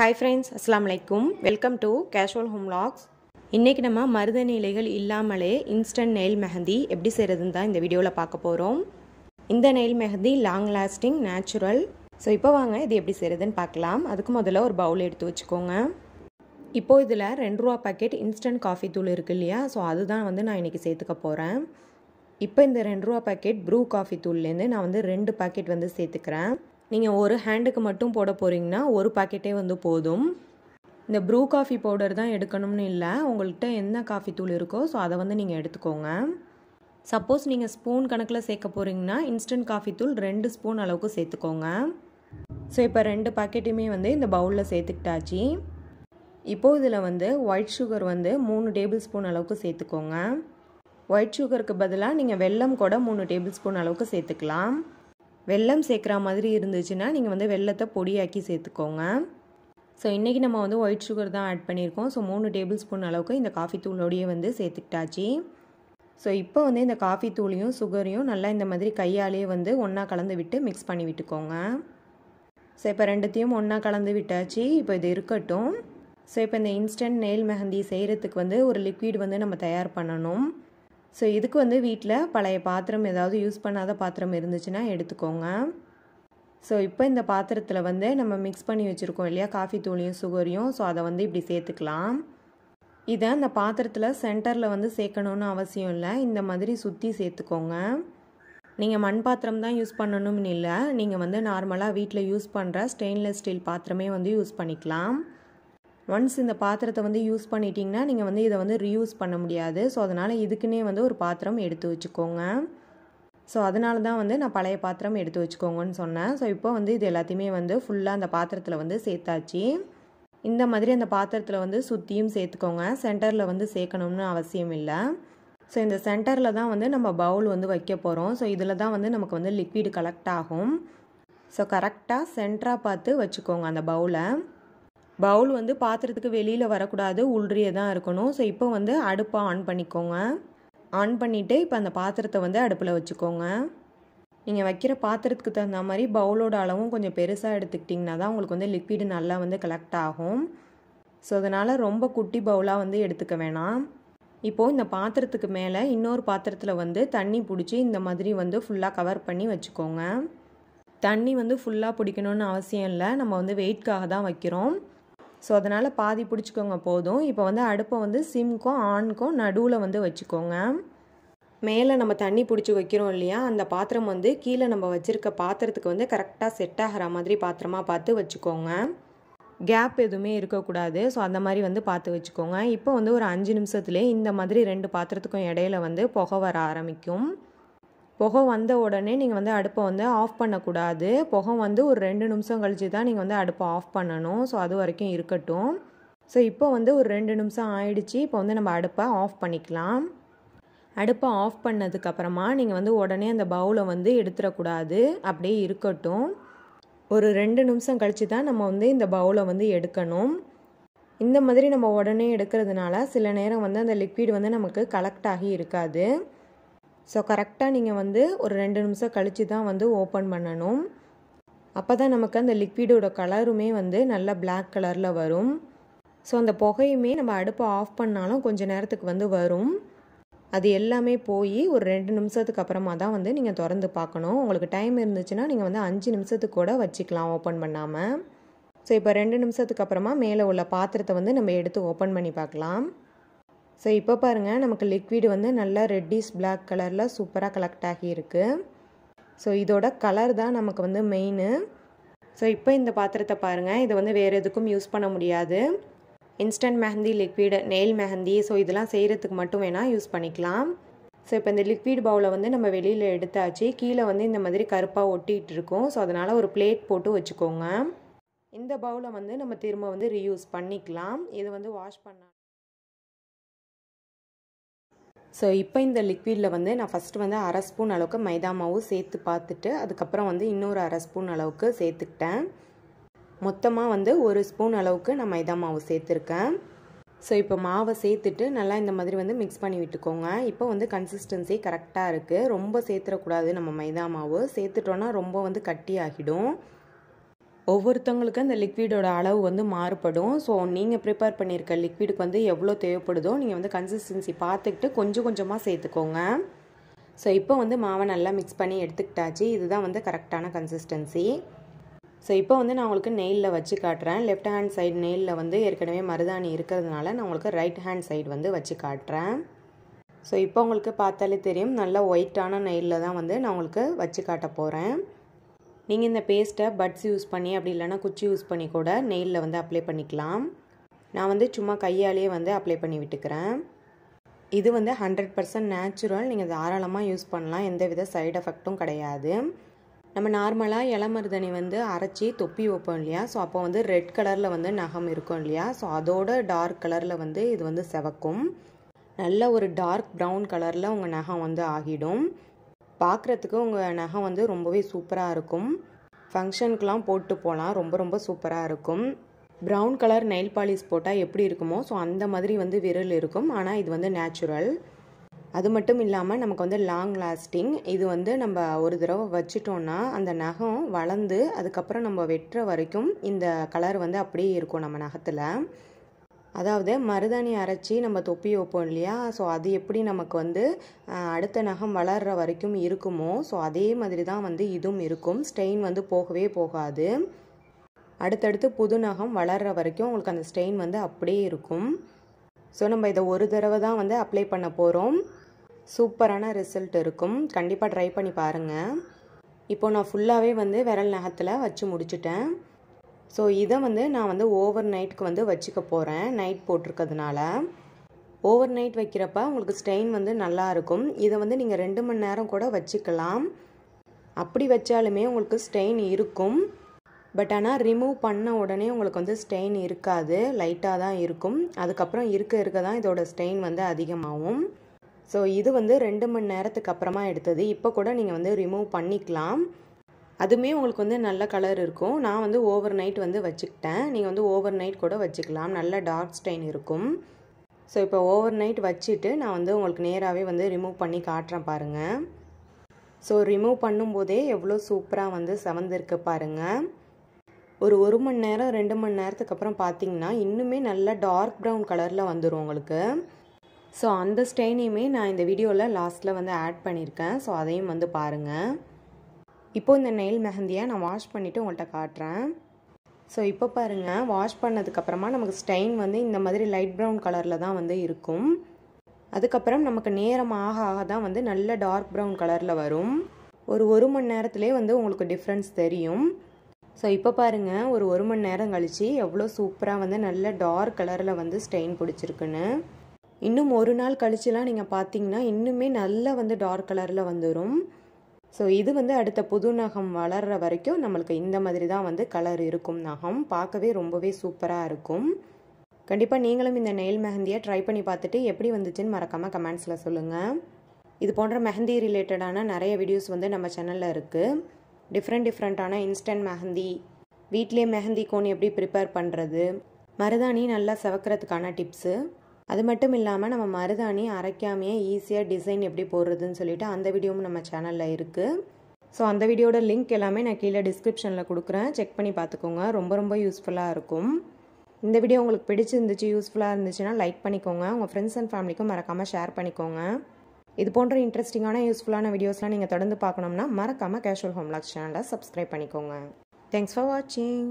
hi friends அஸ்லாம் வலைக்கும் welcome to casual home logs இன்றைக்கி நம்ம மருதன இலைகள் இல்லாமலே இன்ஸ்டன்ட் நெயில் மெஹந்தி எப்படி செய்கிறதுன்னு தான் இந்த வீடியோவில் பார்க்க போகிறோம் இந்த nail mehndi long lasting natural so இப்போ வாங்க இது எப்படி செய்கிறதுன்னு பார்க்கலாம் அதுக்கு முதல்ல ஒரு பவுல் எடுத்து வச்சுக்கோங்க இப்போது இதில் ரெண்டு ரூபா பாக்கெட் இன்ஸ்டன்ட் காஃபி தூள் இருக்கு இல்லையா ஸோ அதுதான் வந்து நான் இன்றைக்கி சேர்த்துக்க போகிறேன் இப்போ இந்த ரெண்டு ரூபா பாக்கெட் ப்ரூ காஃபி தூள்லேருந்து நான் வந்து ரெண்டு பாக்கெட் வந்து சேர்த்துக்கிறேன் நீங்கள் ஒரு ஹேண்டுக்கு மட்டும் போட போகிறீங்கன்னா ஒரு பாக்கெட்டே வந்து போதும் இந்த ப்ரூ காஃபி பவுடர் தான் எடுக்கணும்னு இல்லை உங்கள்கிட்ட என்ன காஃபி தூள் இருக்கோ ஸோ அதை வந்து நீங்கள் எடுத்துக்கோங்க சப்போஸ் நீங்கள் ஸ்பூன் கணக்கில் சேர்க்க போகிறீங்கன்னா இன்ஸ்டன்ட் காஃபி தூள் ரெண்டு ஸ்பூன் அளவுக்கு சேர்த்துக்கோங்க ஸோ இப்போ ரெண்டு பாக்கெட்டுமே வந்து இந்த பவுலில் சேர்த்துக்கிட்டாச்சு இப்போது இதில் வந்து ஒயிட் சுகர் வந்து மூணு டேபிள் ஸ்பூன் அளவுக்கு சேர்த்துக்கோங்க ஒயிட் சுகருக்கு பதிலாக நீங்கள் வெல்லம் கூட மூணு டேபிள் ஸ்பூன் அளவுக்கு சேர்த்துக்கலாம் வெள்ளம் சேர்க்குற மாதிரி இருந்துச்சுன்னா நீங்கள் வந்து வெள்ளத்தை பொடியாக்கி சேர்த்துக்கோங்க ஸோ இன்றைக்கி நம்ம வந்து ஒயிட் சுகர் தான் ஆட் பண்ணியிருக்கோம் ஸோ மூணு டேபிள் ஸ்பூன் அளவுக்கு இந்த காஃபி தூளோடையே வந்து சேர்த்துக்கிட்டாச்சு ஸோ இப்போ வந்து இந்த காஃபி தூளையும் சுகரையும் நல்லா இந்த மாதிரி கையாலேயே வந்து ஒன்றா கலந்து விட்டு மிக்ஸ் பண்ணி விட்டுக்கோங்க ஸோ இப்போ ரெண்டுத்தையும் ஒன்றா கலந்து விட்டாச்சு இப்போ இது இருக்கட்டும் ஸோ இப்போ இந்த இன்ஸ்டன்ட் நெயில் மெஹந்தி செய்கிறதுக்கு வந்து ஒரு லிக்விட் வந்து நம்ம தயார் பண்ணணும் ஸோ இதுக்கு வந்து வீட்டில் பழைய பாத்திரம் ஏதாவது யூஸ் பண்ணாத பாத்திரம் இருந்துச்சுன்னா எடுத்துக்கோங்க ஸோ இப்போ இந்த பாத்திரத்தில் வந்து நம்ம மிக்ஸ் பண்ணி வச்சுருக்கோம் இல்லையா காஃபி தூளியும் சுகரையும் ஸோ அதை வந்து இப்படி சேர்த்துக்கலாம் இதை அந்த பாத்திரத்தில் சென்டரில் வந்து சேர்க்கணுன்னு அவசியம் இல்லை இந்த மாதிரி சுற்றி சேர்த்துக்கோங்க நீங்கள் மண் பாத்திரம் தான் யூஸ் பண்ணணும்னு இல்லை நீங்கள் வந்து நார்மலாக வீட்டில் யூஸ் பண்ணுற ஸ்டெயின்லெஸ் ஸ்டீல் பாத்திரமே வந்து யூஸ் பண்ணிக்கலாம் ஒன்ஸ் இந்த பாத்திரத்தை வந்து யூஸ் பண்ணிட்டீங்கன்னா நீங்கள் வந்து இதை வந்து ரீயூஸ் பண்ண முடியாது ஸோ அதனால் இதுக்குன்னே வந்து ஒரு பாத்திரம் எடுத்து வச்சுக்கோங்க ஸோ அதனால தான் வந்து நான் பழைய பாத்திரம் எடுத்து வச்சுக்கோங்கன்னு சொன்னேன் ஸோ இப்போ வந்து இது எல்லாத்தையுமே வந்து ஃபுல்லாக அந்த பாத்திரத்தில் வந்து சேர்த்தாச்சு இந்த மாதிரி அந்த பாத்திரத்தில் வந்து சுற்றியும் சேர்த்துக்கோங்க சென்டரில் வந்து சேர்க்கணும்னு அவசியம் இல்லை ஸோ இந்த சென்டரில் தான் வந்து நம்ம பவுல் வந்து வைக்க போகிறோம் ஸோ இதில் தான் வந்து நமக்கு வந்து லிக்விடு கலெக்ட் ஆகும் ஸோ கரெக்டாக சென்டராக பார்த்து வச்சுக்கோங்க அந்த பவுலை பவுல் வந்து பாத்திரத்துக்கு வெளியில் வரக்கூடாது உள்ளே தான் இருக்கணும் ஸோ இப்போ வந்து அடுப்பை ஆன் பண்ணிக்கோங்க ஆன் பண்ணிவிட்டு இப்போ அந்த பாத்திரத்தை வந்து அடுப்பில் வச்சுக்கோங்க நீங்கள் வைக்கிற பாத்திரத்துக்கு தகுந்த மாதிரி பவுலோட அளவும் கொஞ்சம் பெருசாக எடுத்துக்கிட்டிங்கன்னா தான் உங்களுக்கு வந்து லிக்விடு நல்லா வந்து கலெக்ட் ஆகும் ஸோ அதனால் ரொம்ப குட்டி பவுலாக வந்து எடுத்துக்க வேணாம் இப்போது இந்த பாத்திரத்துக்கு மேலே இன்னொரு பாத்திரத்தில் வந்து தண்ணி பிடிச்சி இந்த மாதிரி வந்து ஃபுல்லாக கவர் பண்ணி வச்சுக்கோங்க தண்ணி வந்து ஃபுல்லாக பிடிக்கணும்னு அவசியம் இல்லை நம்ம வந்து வெயிட்காக தான் வைக்கிறோம் ஸோ அதனால் பாதி பிடிச்சிக்கோங்க போதும் இப்போ வந்து அடுப்பை வந்து சிம்க்கும் ஆண்க்கும் நடுவில் வந்து வச்சுக்கோங்க மேலே நம்ம தண்ணி பிடிச்சி வைக்கிறோம் இல்லையா அந்த பாத்திரம் வந்து கீழே நம்ம வச்சுருக்க பாத்திரத்துக்கு வந்து கரெக்டாக செட் ஆகிற மாதிரி பாத்திரமாக பார்த்து வச்சுக்கோங்க கேப் எதுவுமே இருக்கக்கூடாது ஸோ அந்த மாதிரி வந்து பார்த்து வச்சுக்கோங்க இப்போ வந்து ஒரு அஞ்சு நிமிஷத்துலேயே இந்த மாதிரி ரெண்டு பாத்திரத்துக்கும் இடையில வந்து புகை வர ஆரம்பிக்கும் புகை வந்த உடனே நீங்கள் வந்து அடுப்பை வந்து ஆஃப் பண்ணக்கூடாது புகை வந்து ஒரு ரெண்டு நிமிஷம் கழித்து தான் நீங்கள் வந்து அடுப்பை ஆஃப் பண்ணணும் ஸோ அது வரைக்கும் இருக்கட்டும் ஸோ இப்போ வந்து ஒரு ரெண்டு நிமிஷம் ஆயிடுச்சு இப்போ வந்து நம்ம அடுப்பை ஆஃப் பண்ணிக்கலாம் அடுப்பை ஆஃப் பண்ணதுக்கப்புறமா நீங்கள் வந்து உடனே அந்த பவுலை வந்து எடுத்துடக்கூடாது அப்படியே இருக்கட்டும் ஒரு ரெண்டு நிமிஷம் கழித்து தான் நம்ம வந்து இந்த பவுலை வந்து எடுக்கணும் இந்த மாதிரி நம்ம உடனே எடுக்கிறதுனால சில நேரம் வந்து அந்த லிக்விட் வந்து நமக்கு கலெக்ட் ஆகி இருக்காது ஸோ கரெக்டாக நீங்கள் வந்து ஒரு ரெண்டு நிமிஷம் கழித்து தான் வந்து ஓப்பன் பண்ணணும் அப்போ தான் நமக்கு அந்த லிக்விடோட கலருமே வந்து நல்லா பிளாக் கலரில் வரும் ஸோ அந்த புகையுமே நம்ம அடுப்பை ஆஃப் பண்ணாலும் கொஞ்சம் நேரத்துக்கு வந்து வரும் அது எல்லாமே போய் ஒரு ரெண்டு நிமிஷத்துக்கு அப்புறமா தான் வந்து நீங்கள் திறந்து பார்க்கணும் உங்களுக்கு டைம் இருந்துச்சுன்னா நீங்கள் வந்து அஞ்சு நிமிஷத்துக்கு கூட வச்சுக்கலாம் ஓப்பன் பண்ணாமல் ஸோ இப்போ ரெண்டு நிமிஷத்துக்கு அப்புறமா மேலே உள்ள பாத்திரத்தை வந்து நம்ம எடுத்து ஓப்பன் பண்ணி பார்க்கலாம் ஸோ இப்போ பாருங்கள் நமக்கு லிக்விட் வந்து நல்லா ரெட்டிஷ் பிளாக் கலரில் சூப்பராக கலெக்ட் ஆகியிருக்கு ஸோ இதோட கலர் தான் நமக்கு வந்து மெயின் ஸோ இப்போ இந்த பாத்திரத்தை பாருங்கள் இதை வந்து வேறு எதுக்கும் யூஸ் பண்ண முடியாது instant mehndi liquid nail mehndi so இதெல்லாம் செய்கிறதுக்கு மட்டும் வேணால் யூஸ் பண்ணிக்கலாம் ஸோ இப்போ இந்த லிக்விட் பவுலை வந்து நம்ம வெளியில் எடுத்தாச்சு கீழே வந்து இந்த மாதிரி கருப்பாக ஒட்டிகிட்டு இருக்கோம் ஸோ அதனால் ஒரு பிளேட் போட்டு வச்சுக்கோங்க இந்த பவுலை வந்து நம்ம திரும்ப வந்து ரீயூஸ் பண்ணிக்கலாம் இதை வந்து வாஷ் பண்ண ஸோ இப்போ இந்த லிக்விடில் வந்து நான் ஃபஸ்ட்டு வந்து அரை ஸ்பூன் அளவுக்கு மைதா மாவு சேர்த்து பார்த்துட்டு அதுக்கப்புறம் வந்து இன்னொரு அரை ஸ்பூன் அளவுக்கு சேர்த்துக்கிட்டேன் மொத்தமாக வந்து ஒரு ஸ்பூன் அளவுக்கு நான் மைதா மாவு சேர்த்துருக்கேன் ஸோ இப்போ மாவை சேர்த்துட்டு நல்லா இந்த மாதிரி வந்து மிக்ஸ் பண்ணி விட்டுக்கோங்க இப்போ வந்து கன்சிஸ்டன்சி கரெக்டாக இருக்குது ரொம்ப சேர்த்துடக்கூடாது நம்ம மைதா மாவு சேர்த்துட்டோன்னா ரொம்ப வந்து கட்டி ஆகிடும் ஒவ்வொருத்தவங்களுக்கும் அந்த லிக்விடோட அளவு வந்து மாறுபடும் ஸோ நீங்கள் ப்ரிப்பேர் பண்ணியிருக்க லிக்விடுக்கு வந்து எவ்வளோ தேவைப்படுதோ நீங்கள் வந்து கன்சிஸ்டன்சி பார்த்துக்கிட்டு கொஞ்சம் கொஞ்சமாக சேர்த்துக்கோங்க ஸோ இப்போ வந்து மாவை நல்லா மிக்ஸ் பண்ணி எடுத்துக்கிட்டாச்சு இதுதான் வந்து கரெக்டான கன்சிஸ்டன்சி ஸோ இப்போ வந்து நான் உங்களுக்கு நெயிலில் வச்சு காட்டுறேன் லெஃப்ட் ஹேண்ட் சைடு நெயிலில் வந்து ஏற்கனவே மருதாணி இருக்கிறதுனால நான் உங்களுக்கு ரைட் ஹேண்ட் சைடு வந்து வச்சு காட்டுறேன் ஸோ இப்போ உங்களுக்கு பார்த்தாலே தெரியும் நல்லா ஒயிட்டான நெயிலில் தான் வந்து நான் உங்களுக்கு வச்சு காட்ட போகிறேன் நீங்கள் இந்த பேஸ்ட்டை பட்ஸ் யூஸ் பண்ணி அப்படி இல்லைனா குச்சி யூஸ் பண்ணி கூட நெயிலில் வந்து அப்ளை பண்ணிக்கலாம் நான் வந்து சும்மா கையாலேயே வந்து அப்ளை பண்ணி விட்டுக்கிறேன் இது வந்து ஹண்ட்ரட் பர்சன்ட் நேச்சுரல் நீங்கள் தாராளமாக யூஸ் பண்ணலாம் எந்த வித சைடு எஃபெக்ட்டும் கிடையாது நம்ம நார்மலாக இளமருதனி வந்து அரைச்சி தொப்பி வைப்போம் இல்லையா ஸோ அப்போ வந்து ரெட் கலரில் வந்து நகம் இருக்கும் இல்லையா ஸோ அதோட டார்க் கலரில் வந்து இது வந்து செவக்கும் நல்ல ஒரு டார்க் ப்ரௌன் கலரில் உங்கள் நகம் வந்து ஆகிடும் பார்க்குறதுக்கு உங்கள் நகம் வந்து ரொம்பவே சூப்பராக இருக்கும் ஃபங்க்ஷனுக்கெலாம் போட்டு போகலாம் ரொம்ப ரொம்ப சூப்பராக இருக்கும் ப்ரௌன் கலர் நெயில் பாலிஷ் போட்டால் எப்படி இருக்குமோ ஸோ அந்த மாதிரி வந்து விரல் இருக்கும் ஆனால் இது வந்து நேச்சுரல் அது மட்டும் இல்லாமல் நமக்கு வந்து லாங் லாஸ்டிங் இது வந்து நம்ம ஒரு தடவை வச்சிட்டோன்னா அந்த நகம் வளர்ந்து அதுக்கப்புறம் நம்ம வெட்டுற வரைக்கும் இந்த கலர் வந்து அப்படியே இருக்கும் நம்ம நகத்தில் அதாவது மருதாணி அரைச்சி நம்ம தொப்பி வைப்போம் இல்லையா ஸோ அது எப்படி நமக்கு வந்து அடுத்த நகம் வளர்கிற வரைக்கும் இருக்குமோ ஸோ அதே மாதிரி தான் வந்து இதுவும் இருக்கும் ஸ்டெயின் வந்து போகவே போகாது அடுத்தடுத்து புது நகம் வளர்கிற வரைக்கும் உங்களுக்கு அந்த ஸ்டெயின் வந்து அப்படியே இருக்கும் ஸோ நம்ம இதை ஒரு தடவை தான் வந்து அப்ளை பண்ண போகிறோம் சூப்பரான ரிசல்ட் இருக்கும் கண்டிப்பாக ட்ரை பண்ணி பாருங்கள் இப்போ நான் ஃபுல்லாகவே வந்து விரல் நகத்தில் வச்சு முடிச்சுட்டேன் ஸோ இதை வந்து நான் வந்து ஓவர் நைட்டுக்கு வந்து வச்சுக்க போகிறேன் நைட் போட்டிருக்கிறதுனால ஓவர் நைட் வைக்கிறப்ப உங்களுக்கு ஸ்டெயின் வந்து நல்லாயிருக்கும் இதை வந்து நீங்கள் ரெண்டு மணி நேரம் கூட வச்சுக்கலாம் அப்படி வச்சாலுமே உங்களுக்கு ஸ்டெயின் இருக்கும் பட் ஆனால் ரிமூவ் பண்ண உடனே உங்களுக்கு வந்து ஸ்டெயின் இருக்காது லைட்டாக தான் இருக்கும் அதுக்கப்புறம் இருக்க இருக்க தான் இதோட ஸ்டெயின் வந்து அதிகமாகும் ஸோ இது வந்து ரெண்டு மணி நேரத்துக்கு அப்புறமா எடுத்தது இப்போ கூட நீங்கள் வந்து ரிமூவ் பண்ணிக்கலாம் அதுவுமே உங்களுக்கு வந்து நல்ல கலர் இருக்கும் நான் வந்து ஓவர் நைட் வந்து வச்சுக்கிட்டேன் நீங்கள் வந்து ஓவர் நைட் கூட வச்சுக்கலாம் நல்ல டார்க் ஸ்டைன் இருக்கும் ஸோ இப்போ ஓவர் நைட் வச்சுட்டு நான் வந்து உங்களுக்கு நேராகவே வந்து ரிமூவ் பண்ணி காட்டுறேன் பாருங்கள் ஸோ ரிமூவ் பண்ணும்போதே எவ்வளோ சூப்பராக வந்து செவந்திருக்கு பாருங்கள் ஒரு ஒரு மணி நேரம் ரெண்டு மணி நேரத்துக்கு அப்புறம் பார்த்தீங்கன்னா இன்னுமே நல்லா டார்க் ப்ரௌன் கலரில் வந்துடும் உங்களுக்கு ஸோ அந்த ஸ்டெயினையுமே நான் இந்த வீடியோவில் லாஸ்ட்டில் வந்து ஆட் பண்ணியிருக்கேன் ஸோ அதையும் வந்து பாருங்கள் இப்போ இந்த நெயில் மெஹந்தியை நான் வாஷ் பண்ணிவிட்டு உங்கள்கிட்ட காட்டுறேன் ஸோ இப்போ பாருங்கள் வாஷ் பண்ணதுக்கப்புறமா நமக்கு ஸ்டெயின் வந்து இந்த மாதிரி லைட் ப்ரௌன் கலரில் தான் வந்து இருக்கும் அதுக்கப்புறம் நமக்கு நேரம் ஆக ஆக தான் வந்து நல்ல டார்க் ப்ரௌன் கலரில் வரும் ஒரு ஒரு மணி நேரத்துலேயே வந்து உங்களுக்கு டிஃப்ரென்ஸ் தெரியும் ஸோ இப்போ பாருங்கள் ஒரு ஒரு மணி நேரம் கழித்து எவ்வளோ சூப்பராக வந்து நல்ல டார்க் கலரில் வந்து ஸ்டெயின் பிடிச்சிருக்குன்னு இன்னும் ஒரு நாள் கழிச்சுலாம் நீங்கள் பார்த்தீங்கன்னா இன்னுமே நல்லா வந்து டார்க் கலரில் வந்துடும் ஸோ இது வந்து அடுத்த புது நகம் வளர்கிற வரைக்கும் நம்மளுக்கு இந்த மாதிரி தான் வந்து கலர் இருக்கும் நகம் பார்க்கவே ரொம்பவே சூப்பராக இருக்கும் கண்டிப்பாக நீங்களும் இந்த நெயில் மெஹந்தியை ட்ரை பண்ணி பார்த்துட்டு எப்படி வந்துச்சுன்னு மறக்காமல் கமெண்ட்ஸில் சொல்லுங்கள் இது போன்ற மெஹந்தி ரிலேட்டடான நிறைய வீடியோஸ் வந்து நம்ம சேனலில் இருக்குது டிஃப்ரெண்ட் டிஃப்ரெண்ட்டான இன்ஸ்டன்ட் மெஹந்தி வீட்லேயே மெஹந்தி கோன் எப்படி ப்ரிப்பேர் பண்ணுறது மருதாணி நல்லா சவக்கிறதுக்கான டிப்ஸு அது மட்டும் இல்லாமல் நம்ம மருதாணி அரைக்காமையே ஈஸியாக டிசைன் எப்படி போடுறதுன்னு சொல்லிட்டு அந்த வீடியோவும் நம்ம சேனலில் இருக்குது ஸோ அந்த வீடியோட லிங்க் எல்லாமே நான் கீழே டிஸ்கிரிப்ஷனில் கொடுக்குறேன் செக் பண்ணி பார்த்துக்கோங்க ரொம்ப ரொம்ப யூஸ்ஃபுல்லாக இருக்கும் இந்த வீடியோ உங்களுக்கு பிடிச்சிருந்துச்சு யூஸ்ஃபுல்லாக இருந்துச்சுன்னா லைக் பண்ணிக்கோங்க உங்கள் ஃப்ரெண்ட்ஸ் அண்ட் ஃபேமிலிக்கும் மறக்காமல் ஷேர் பண்ணிக்கோங்க இது போன்ற இன்ட்ரெஸ்டிங்கான யூஸ்ஃபுல்லான வீடியோஸ்லாம் நீங்கள் தொடர்ந்து பார்க்கணும்னா மறக்காமல் கேஷுவல் ஹோம்லாக் சேனலை சப்ஸ்கிரைப் பண்ணிக்கோங்க தேங்க்ஸ் ஃபார் வாட்சிங்